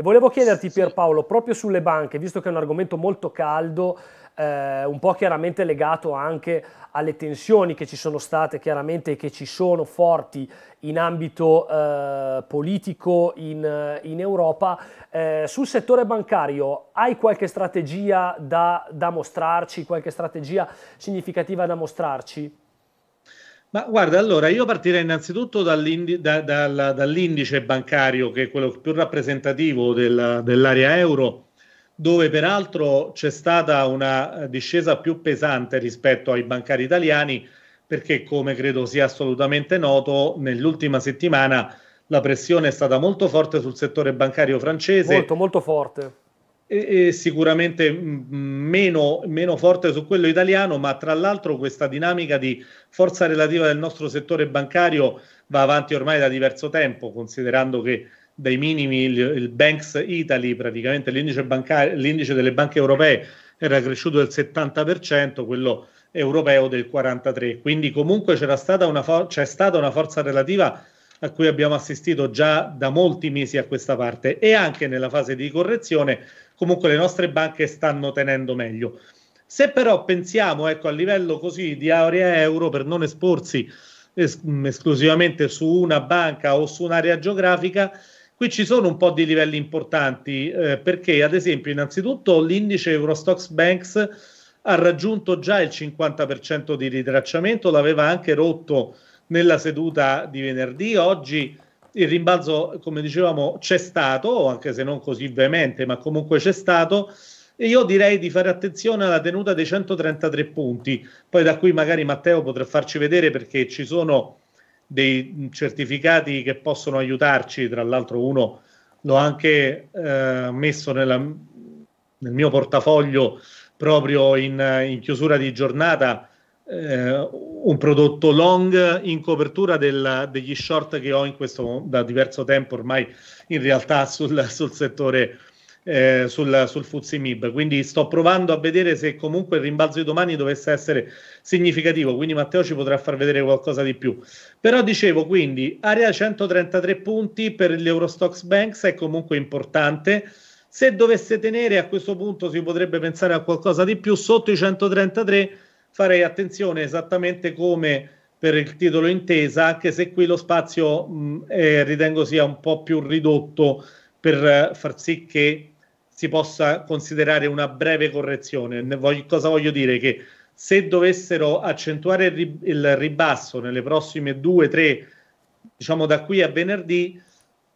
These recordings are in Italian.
E volevo chiederti Pierpaolo, proprio sulle banche, visto che è un argomento molto caldo, eh, un po' chiaramente legato anche alle tensioni che ci sono state chiaramente e che ci sono forti in ambito eh, politico in, in Europa, eh, sul settore bancario hai qualche strategia da, da mostrarci, qualche strategia significativa da mostrarci? Ma guarda, allora io partirei innanzitutto dall'indi- da, da, dall'indice bancario, che è quello più rappresentativo del, dell'area euro, dove peraltro c'è stata una discesa più pesante rispetto ai bancari italiani, perché come credo sia assolutamente noto, nell'ultima settimana la pressione è stata molto forte sul settore bancario francese. Molto, molto forte e sicuramente mm, mm, meno, meno, forte su quello italiano, ma tra l'altro questa dinamica di forza relativa del nostro settore bancario va avanti ormai da diverso tempo, considerando che dai minimi il, il Banks Italy, praticamente l'indice, bancario, l'indice delle banche europee era cresciuto del 70%, quello europeo del 43%, quindi comunque c'era stata una for- c'è stata una forza relativa a cui abbiamo assistito già da molti mesi a questa parte e anche nella fase di correzione comunque le nostre banche stanno tenendo meglio. Se però pensiamo ecco, a livello così di area euro per non esporsi es- mm, esclusivamente su una banca o su un'area geografica, Qui ci sono un po' di livelli importanti eh, perché, ad esempio, innanzitutto l'indice Eurostox Banks ha raggiunto già il 50% di ritracciamento, l'aveva anche rotto nella seduta di venerdì. Oggi il rimbalzo, come dicevamo, c'è stato, anche se non così veemente, ma comunque c'è stato. E io direi di fare attenzione alla tenuta dei 133 punti. Poi da qui magari Matteo potrà farci vedere perché ci sono dei certificati che possono aiutarci, tra l'altro uno l'ho anche eh, messo nella, nel mio portafoglio proprio in, in chiusura di giornata eh, un prodotto long in copertura del, degli short che ho in questo, da diverso tempo ormai in realtà sul, sul settore eh, sul, sul Mib. Quindi sto provando a vedere se comunque il rimbalzo di domani dovesse essere significativo. Quindi Matteo ci potrà far vedere qualcosa di più. Però dicevo quindi area 133 punti per gli Eurostox Banks è comunque importante. Se dovesse tenere a questo punto si potrebbe pensare a qualcosa di più sotto i 133 farei attenzione esattamente come per il titolo intesa, anche se qui lo spazio mh, eh, ritengo sia un po' più ridotto per eh, far sì che si possa considerare una breve correzione. Voglio, cosa voglio dire? Che se dovessero accentuare il, rib- il ribasso nelle prossime due, tre, diciamo da qui a venerdì,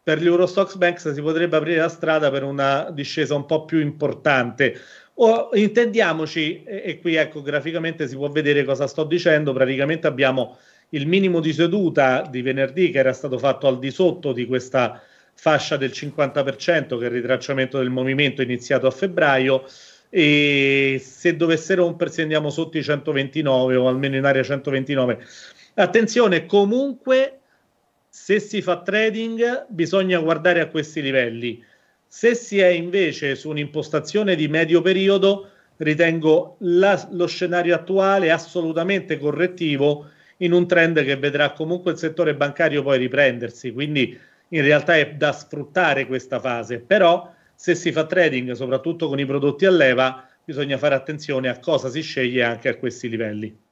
per gli Eurostox Banks si potrebbe aprire la strada per una discesa un po' più importante. O, intendiamoci, e, e qui ecco graficamente si può vedere cosa sto dicendo, praticamente abbiamo il minimo di seduta di venerdì che era stato fatto al di sotto di questa fascia del 50% che è il ritracciamento del movimento iniziato a febbraio e se dovesse rompersi andiamo sotto i 129 o almeno in area 129. Attenzione, comunque se si fa trading bisogna guardare a questi livelli. Se si è invece su un'impostazione di medio periodo, ritengo la, lo scenario attuale assolutamente correttivo in un trend che vedrà comunque il settore bancario poi riprendersi. Quindi in realtà è da sfruttare questa fase. Però se si fa trading, soprattutto con i prodotti a leva, bisogna fare attenzione a cosa si sceglie anche a questi livelli.